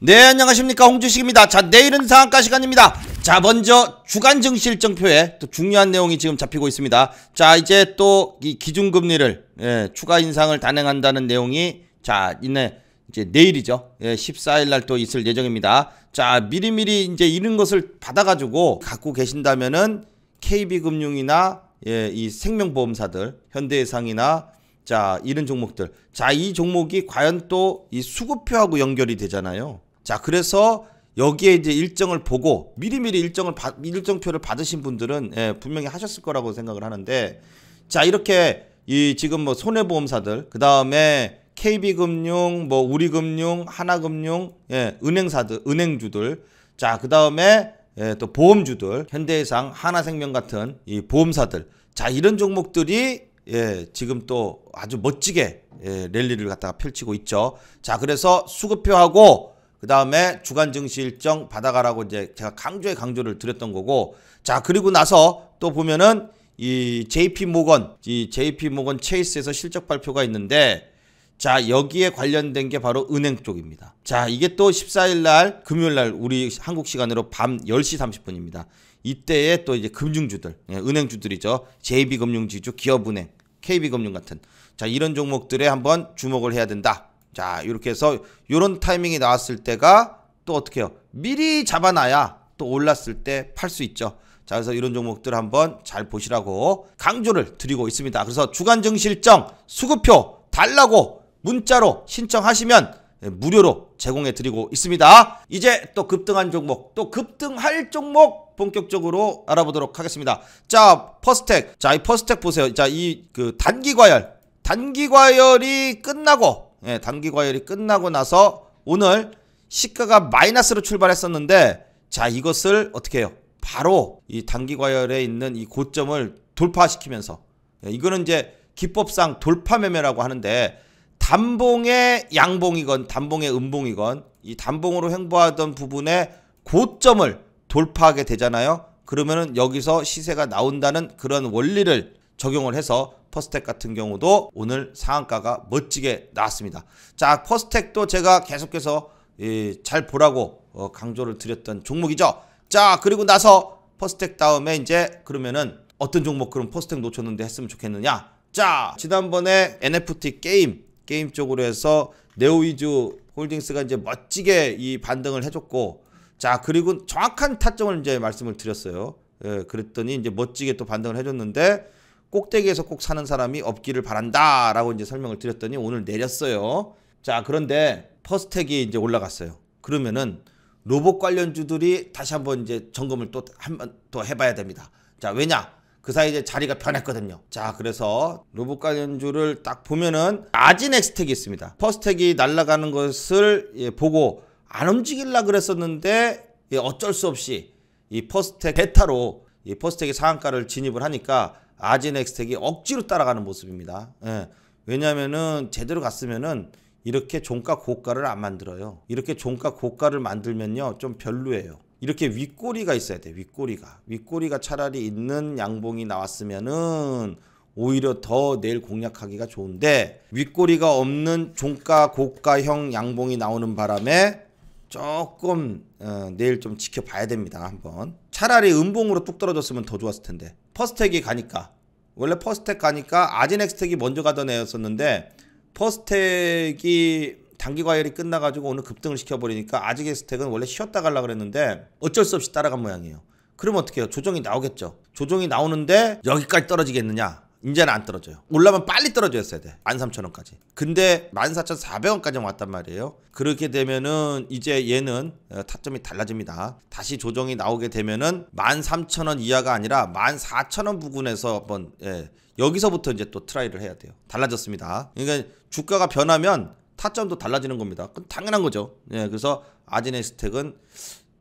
네 안녕하십니까 홍주식입니다 자 내일은 상한가 시간입니다 자 먼저 주간 증시일정표에 또 중요한 내용이 지금 잡히고 있습니다 자 이제 또 이 기준금리를 예, 추가 인상을 단행한다는 내용이 자 있네 이제 내일이죠 예, 14일날 또 있을 예정입니다 자 미리미리 이제 이런 것을 받아가지고 갖고 계신다면은 KB금융이나 예, 이 생명보험사들 현대해상이나 자 이런 종목들 자 이 종목이 과연 또 이 수급표하고 연결이 되잖아요 자, 그래서 여기에 이제 일정을 보고 미리미리 일정을 받, 일정표를 받으신 분들은 예, 분명히 하셨을 거라고 생각을 하는데 자, 이렇게 이 지금 뭐 손해보험사들, 그 다음에 KB금융, 뭐 우리금융, 하나금융, 예, 은행사들, 은행주들, 자, 그 다음에 예, 또 보험주들, 현대해상, 하나생명 같은 이 보험사들, 자, 이런 종목들이 예, 지금 또 아주 멋지게 예, 랠리를 갖다가 펼치고 있죠. 자, 그래서 수급표하고 그 다음에 주간 증시 일정 받아가라고 이제 제가 강조에 강조를 드렸던 거고 자 그리고 나서 또 보면은 이 JP 모건 이 JP 모건 체이스에서 실적 발표가 있는데 자 여기에 관련된 게 바로 은행 쪽입니다 자 이게 또 14일 날 금요일 날 우리 한국 시간으로 밤 10시 30분입니다 이때에 또 이제 금융주들 예, 은행주들이죠 JB금융지주 기업은행 KB금융 같은 자 이런 종목들에 한번 주목을 해야 된다 자 이렇게 해서 이런 타이밍이 나왔을 때가 또 어떻게 해요 미리 잡아놔야 또 올랐을 때 팔 수 있죠 자 그래서 이런 종목들 한번 잘 보시라고 강조를 드리고 있습니다 그래서 주간증실정 수급표 달라고 문자로 신청하시면 무료로 제공해 드리고 있습니다 이제 또 급등한 종목 또 급등할 종목 본격적으로 알아보도록 하겠습니다 자 퍼스텍 자 이 퍼스텍 보세요 자 이 그 단기 과열 단기 과열이 끝나고 예, 단기 과열이 끝나고 나서 오늘 시가가 마이너스로 출발했었는데 자 이것을 어떻게 해요? 바로 이 단기 과열에 있는 이 고점을 돌파시키면서 예, 이거는 이제 기법상 돌파 매매라고 하는데 단봉의 양봉이건 단봉의 음봉이건 이 단봉으로 횡보하던 부분의 고점을 돌파하게 되잖아요. 그러면은 여기서 시세가 나온다는 그런 원리를 적용을 해서 퍼스텍 같은 경우도 오늘 상한가가 멋지게 나왔습니다. 자, 퍼스텍도 제가 계속해서 예, 잘 보라고 어, 강조를 드렸던 종목이죠. 자, 그리고 나서 퍼스텍 다음에 이제 그러면은 어떤 종목 그럼 퍼스텍 놓쳤는데 했으면 좋겠느냐? 자, 지난번에 NFT 게임, 게임 쪽으로 해서 네오위즈 홀딩스가 이제 멋지게 이 반등을 해줬고, 자, 그리고 정확한 타점을 이제 말씀을 드렸어요. 예, 그랬더니 이제 멋지게 또 반등을 해줬는데, 꼭대기에서 꼭 사는 사람이 없기를 바란다 라고 이제 설명을 드렸더니 오늘 내렸어요. 자, 그런데 퍼스텍이 이제 올라갔어요. 그러면은 로봇 관련주들이 다시 한번 이제 점검을 또한번더 해봐야 됩니다. 자, 왜냐? 그 사이 이제 자리가 변했거든요. 자, 그래서 로봇 관련주를 딱 보면은 아진엑스텍이 있습니다. 퍼스텍이 날아가는 것을 예, 보고 안 움직일라 그랬었는데 예, 어쩔 수 없이 이 퍼스텍 베타로 이 퍼스텍이 상한가를 진입을 하니까 아지넥스텍이 억지로 따라가는 모습입니다. 예. 왜냐면은 하 제대로 갔으면은 이렇게 종가 고가를 안 만들어요. 이렇게 종가 고가를 만들면요. 좀 별로예요. 이렇게 윗꼬리가 있어야 돼. 윗꼬리가. 윗꼬리가 차라리 있는 양봉이 나왔으면은 오히려 더 내일 공략하기가 좋은데 윗꼬리가 없는 종가 고가형 양봉이 나오는 바람에 조금 어, 내일 좀 지켜봐야 됩니다. 한번. 차라리 음봉으로 뚝 떨어졌으면 더 좋았을 텐데. 퍼스텍이 가니까 원래 퍼스텍 가니까 아지넥스텍이 먼저 가던 애였었는데 퍼스텍이 단기 과열이 끝나가지고 오늘 급등을 시켜버리니까 아지넥스텍은 원래 쉬었다 갈라 그랬는데 어쩔 수 없이 따라간 모양이에요. 그럼 어떻게 해요? 조정이 나오겠죠. 조정이 나오는데 여기까지 떨어지겠느냐? 이제는 안 떨어져요 올라면 빨리 떨어졌어야 돼 13,000원까지 근데 14,400원까지 왔단 말이에요 그렇게 되면은 이제 얘는 어, 타점이 달라집니다 다시 조정이 나오게 되면은 13,000원 이하가 아니라 14,000원 부근에서 한번 예, 여기서부터 이제 또 트라이를 해야 돼요 달라졌습니다 그러니까 주가가 변하면 타점도 달라지는 겁니다 그건 당연한 거죠 예, 그래서 아지네 스택은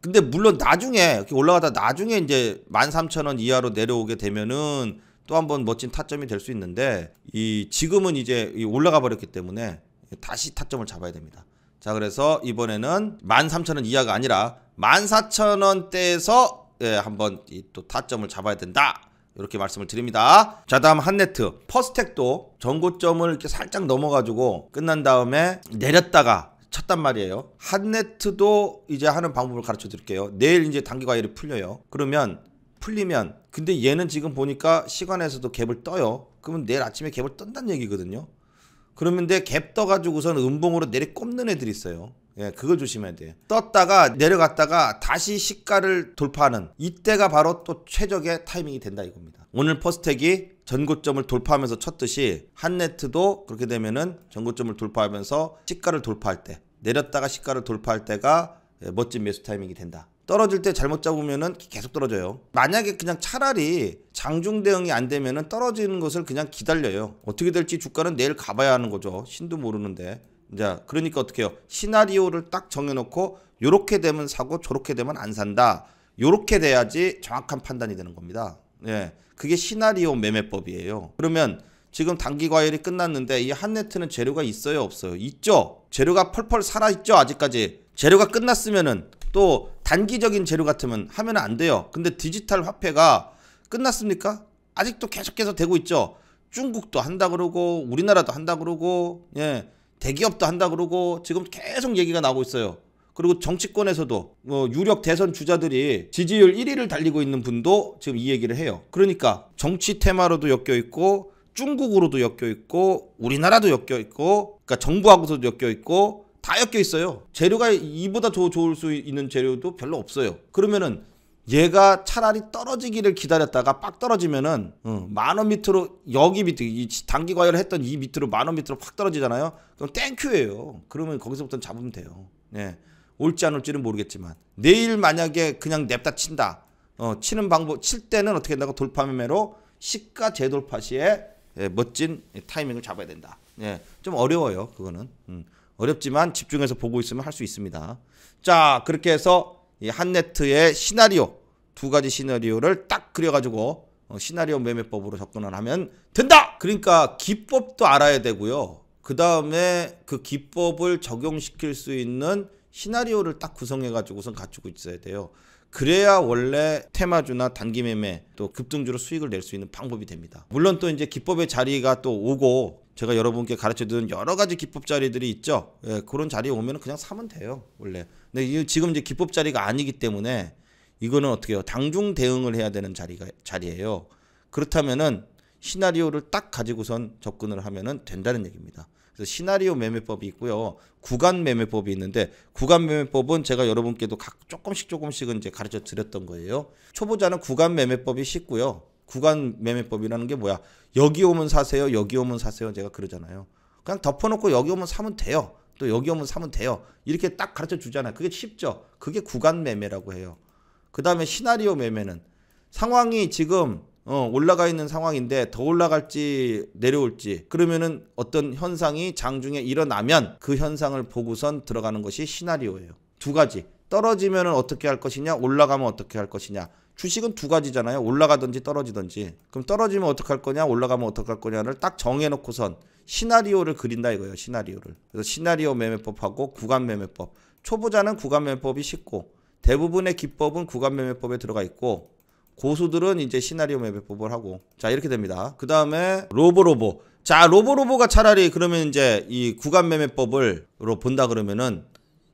근데 물론 나중에 올라가다 나중에 이제 13,000원 이하로 내려오게 되면은 또한번 멋진 타점이 될 수 있는데 이 지금은 이제 올라가 버렸기 때문에 다시 타점을 잡아야 됩니다. 자 그래서 이번에는 13,000원 이하가 아니라 14,000원대에서 예, 한번 또 타점을 잡아야 된다. 이렇게 말씀을 드립니다. 자 다음 한네트 퍼스텍도 전고점을 이렇게 살짝 넘어가지고 끝난 다음에 내렸다가 쳤단 말이에요. 한네트도 이제 하는 방법을 가르쳐 드릴게요. 내일 이제 단기 과열이 풀려요. 그러면 풀리면 근데 얘는 지금 보니까 시간에서도 갭을 떠요. 그러면 내일 아침에 갭을 떤다는 얘기거든요. 그러면 내 갭 떠가지고선 음봉으로 내리 꼽는 애들이 있어요. 예, 그걸 조심해야 돼요. 떴다가 내려갔다가 다시 시가를 돌파하는 이때가 바로 또 최적의 타이밍이 된다 이겁니다. 오늘 퍼스텍이 전고점을 돌파하면서 쳤듯이 한네트도 그렇게 되면은 전고점을 돌파하면서 시가를 돌파할 때 내렸다가 시가를 돌파할 때가 예, 멋진 매수 타이밍이 된다. 떨어질 때 잘못 잡으면은 계속 떨어져요. 만약에 그냥 차라리 장중 대응이 안 되면은 떨어지는 것을 그냥 기다려요. 어떻게 될지 주가는 내일 가봐야 하는 거죠. 신도 모르는데. 자, 그러니까 어떻게 해요? 시나리오를 딱 정해놓고 요렇게 되면 사고 저렇게 되면 안 산다. 요렇게 돼야지 정확한 판단이 되는 겁니다. 예. 그게 시나리오 매매법이에요. 그러면 지금 단기 과열이 끝났는데 이 한네트는 재료가 있어요, 없어요? 있죠. 재료가 펄펄 살아 있죠, 아직까지. 재료가 끝났으면은 또 단기적인 재료 같으면 하면 안 돼요. 근데 디지털 화폐가 끝났습니까? 아직도 계속해서 되고 있죠. 중국도 한다 그러고 우리나라도 한다 그러고 예 대기업도 한다 그러고 지금 계속 얘기가 나오고 있어요. 그리고 정치권에서도 뭐 유력 대선 주자들이 지지율 1위를 달리고 있는 분도 지금 이 얘기를 해요. 그러니까 정치 테마로도 엮여 있고 중국으로도 엮여 있고 우리나라도 엮여 있고 그러니까 정부하고도 서 엮여 있고 다 엮여 있어요. 재료가 이보다 더 좋을 수 있는 재료도 별로 없어요. 그러면은 얘가 차라리 떨어지기를 기다렸다가 빡 떨어지면은 어, 만원 밑으로 여기 밑에 이 단기 과열을 했던 이 밑으로 만원 밑으로 팍 떨어지잖아요. 그럼 땡큐예요. 그러면 거기서부터 잡으면 돼요. 예. 올지 안 올지는 모르겠지만 내일 만약에 그냥 냅다 친다. 어, 치는 방법 칠 때는 어떻게 된다고 돌파 매매로 시가 재돌파 시에 예, 멋진 타이밍을 잡아야 된다. 예. 좀 어려워요. 그거는. 음. 어렵지만 집중해서 보고 있으면 할 수 있습니다. 자, 그렇게 해서 이 한네트의 시나리오 두 가지 시나리오를 딱 그려가지고 어, 시나리오 매매법으로 접근을 하면 된다. 그러니까 기법도 알아야 되고요. 그 다음에 그 기법을 적용시킬 수 있는 시나리오를 딱 구성해가지고 우선 갖추고 있어야 돼요. 그래야 원래 테마주나 단기 매매 또 급등주로 수익을 낼 수 있는 방법이 됩니다. 물론 또 이제 기법의 자리가 또 오고 제가 여러분께 가르쳐드린 여러 가지 기법 자리들이 있죠. 예, 그런 자리에 오면 그냥 사면 돼요. 원래. 근데 이 지금 이제 기법 자리가 아니기 때문에 이거는 어떻게 해요? 당중 대응을 해야 되는 자리가 자리예요. 그렇다면은 시나리오를 딱 가지고선 접근을 하면은 된다는 얘기입니다. 그래서 시나리오 매매법이 있고요. 구간 매매법이 있는데 구간 매매법은 제가 여러분께도 각 조금씩 조금씩은 이제 가르쳐 드렸던 거예요. 초보자는 구간 매매법이 쉽고요. 구간 매매법이라는 게 뭐야? 여기 오면 사세요, 여기 오면 사세요. 제가 그러잖아요. 그냥 덮어놓고 여기 오면 사면 돼요. 또 여기 오면 사면 돼요. 이렇게 딱 가르쳐 주잖아요. 그게 쉽죠. 그게 구간 매매라고 해요. 그 다음에 시나리오 매매는 상황이 지금 어, 올라가 있는 상황인데 더 올라갈지 내려올지 그러면은 어떤 현상이 장중에 일어나면 그 현상을 보고선 들어가는 것이 시나리오예요. 두 가지 떨어지면 어떻게 할 것이냐 올라가면 어떻게 할 것이냐 주식은 두 가지잖아요. 올라가든지 떨어지든지. 그럼 떨어지면 어떡할 거냐, 올라가면 어떡할 거냐를 딱 정해놓고선 시나리오를 그린다 이거예요. 시나리오를. 그래서 시나리오 매매법하고 구간 매매법. 초보자는 구간 매매법이 쉽고 대부분의 기법은 구간 매매법에 들어가 있고 고수들은 이제 시나리오 매매법을 하고 자 이렇게 됩니다. 그 다음에 로보로보. 자 로보로보가 차라리 그러면 이제 이 구간 매매법으로 본다 그러면은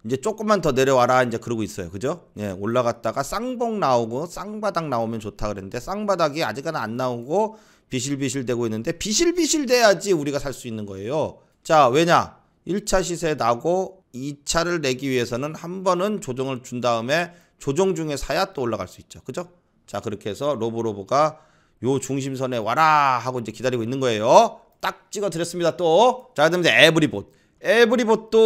이제 조금만 더 내려와라 이제 그러고 있어요. 그죠? 예, 올라갔다가 쌍봉 나오고 쌍바닥 나오면 좋다 그랬는데 쌍바닥이 아직은 안 나오고 비실비실 되고 있는데 비실비실 돼야지 우리가 살 수 있는 거예요. 자, 왜냐? 1차 시세 나고 2차를 내기 위해서는 한 번은 조정을 준 다음에 조정 중에 사야 또 올라갈 수 있죠. 그죠? 자, 그렇게 해서 로보로보가 요 중심선에 와라 하고 이제 기다리고 있는 거예요. 딱 찍어 드렸습니다. 또. 자, 그다음에 에브리봇. 에브리봇도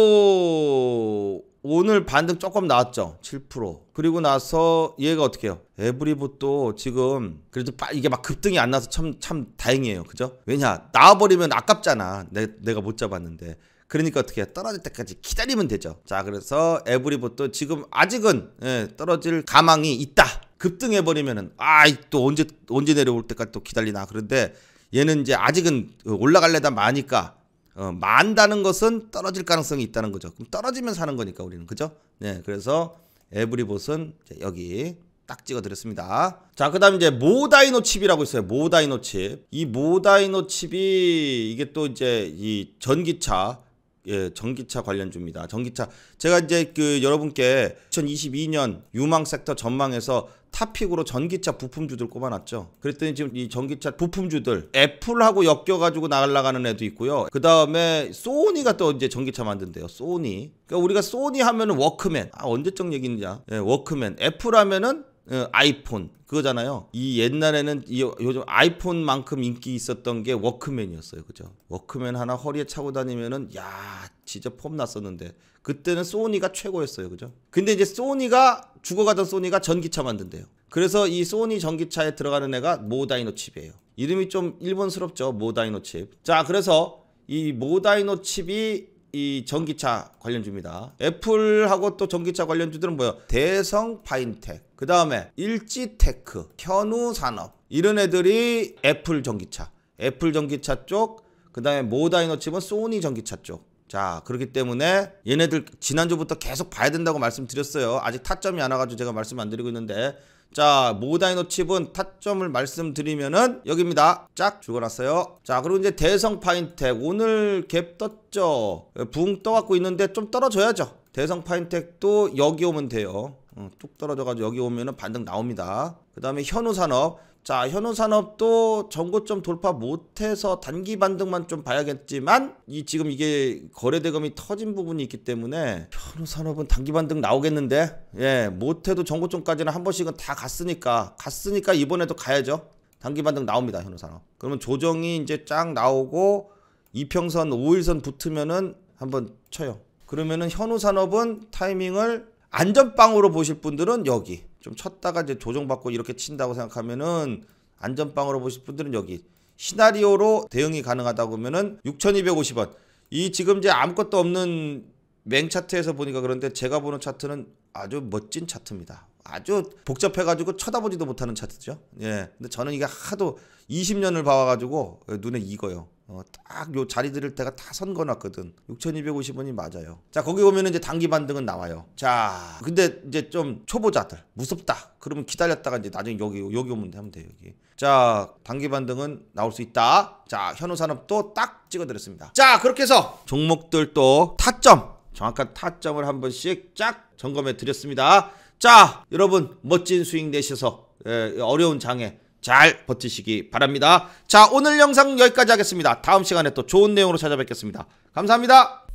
오늘 반등 조금 나왔죠. 7%. 그리고 나서 얘가 어떻게 해요? 에브리보또 지금 그래도 빠, 이게 막 급등이 안 나서 참, 참 다행이에요. 그죠? 왜냐? 나와버리면 아깝잖아. 내, 내가 못 잡았는데. 그러니까 어떻게 해요? 떨어질 때까지 기다리면 되죠. 자, 그래서 에브리보또 지금 아직은 예, 떨어질 가망이 있다. 급등해버리면은 아또 언제 언제 내려올 때까지 또 기다리나 그런데 얘는 이제 아직은 올라갈래다 마니까 어, 만다는 것은 떨어질 가능성이 있다는 거죠. 그럼 떨어지면 사는 거니까 우리는 그죠? 네, 그래서 에브리봇은 여기 딱 찍어드렸습니다. 자, 그 다음 이제 모다이노 칩이라고 있어요. 모다이노 칩. 이 모다이노 칩이 이게 또 이제 이 전기차 예, 전기차 관련주입니다. 전기차. 제가 이제 그 여러분께 2022년 유망 섹터 전망에서 탑픽으로 전기차 부품주들 꼽아놨죠. 그랬더니 지금 이 전기차 부품주들 애플하고 엮여가지고 날라가는 애도 있고요. 그 다음에 소니가 또 이제 전기차 만든대요. 소니. 그러니까 우리가 소니 하면은 워크맨. 아 언제적 얘기냐. 예, 워크맨. 애플 하면은 어, 아이폰 그거잖아요. 이 옛날에는 이 요즘 아이폰만큼 인기 있었던 게 워크맨이었어요. 그죠? 워크맨 하나 허리에 차고 다니면은 야, 진짜 폼 났었는데. 그때는 소니가 최고였어요. 그죠? 근데 이제 소니가 죽어가던 소니가 전기차 만든대요. 그래서 이 소니 전기차에 들어가는 애가 모다이노 칩이에요. 이름이 좀 일본스럽죠. 모다이노 칩. 자, 그래서 이 모다이노 칩이 이 전기차 관련주입니다. 애플하고 또 전기차 관련주들은 뭐예요? 대성 파인텍, 그 다음에 일지테크, 현우산업 이런 애들이 애플 전기차, 애플 전기차 쪽, 그 다음에 모다이너칩은 소니 전기차 쪽. 자 그렇기 때문에 얘네들 지난주부터 계속 봐야 된다고 말씀드렸어요. 아직 타점이 안 와가지고 제가 말씀 안 드리고 있는데 자 모다이노 칩은 타점을 말씀드리면은 여기입니다 쫙죽어놨어요자 그리고 이제 대성 파인텍 오늘 갭 떴죠 예, 붕 떠갖고 있는데 좀 떨어져야죠 대성 파인텍도 여기 오면 돼요 어, 뚝 떨어져가지고 여기 오면은 반등 나옵니다 그 다음에 현우산업. 자, 현우산업도 전고점 돌파 못해서 단기 반등만 좀 봐야겠지만, 이 지금 이게 거래대금이 터진 부분이 있기 때문에, 현우산업은 단기 반등 나오겠는데, 예, 못해도 전고점까지는 한 번씩은 다 갔으니까, 갔으니까 이번에도 가야죠. 단기 반등 나옵니다, 현우산업. 그러면 조정이 이제 쫙 나오고, 이평선, 5일선 붙으면은 한번 쳐요. 그러면은 현우산업은 타이밍을 안전빵으로 보실 분들은 여기. 좀 쳤다가 이제 조정받고 이렇게 친다고 생각하면은 안전빵으로 보실 분들은 여기 시나리오로 대응이 가능하다고 하면은 6,250원. 이 지금 이제 아무것도 없는 맹 차트에서 보니까 그런데 제가 보는 차트는 아주 멋진 차트입니다. 아주 복잡해가지고 쳐다보지도 못하는 차트죠. 예. 근데 저는 이게 하도 20년을 봐와가지고 눈에 익어요. 어, 딱 요 자리 들을 때가 다 선거놨거든. 6,250원이 맞아요. 자, 거기 보면 이제 단기 반등은 나와요. 자, 근데 이제 좀 초보자들 무섭다. 그러면 기다렸다가 이제 나중에 여기 여기 오면 하면 돼 여기. 자, 단기 반등은 나올 수 있다. 자, 현우산업또 딱 찍어드렸습니다. 자, 그렇게 해서 종목들 또 타점 정확한 타점을 한 번씩 쫙 점검해 드렸습니다. 자, 여러분 멋진 스윙 내셔서 예, 어려운 장에 잘 버티시기 바랍니다. 자 오늘 영상 여기까지 하겠습니다. 다음 시간에 또 좋은 내용으로 찾아뵙겠습니다. 감사합니다.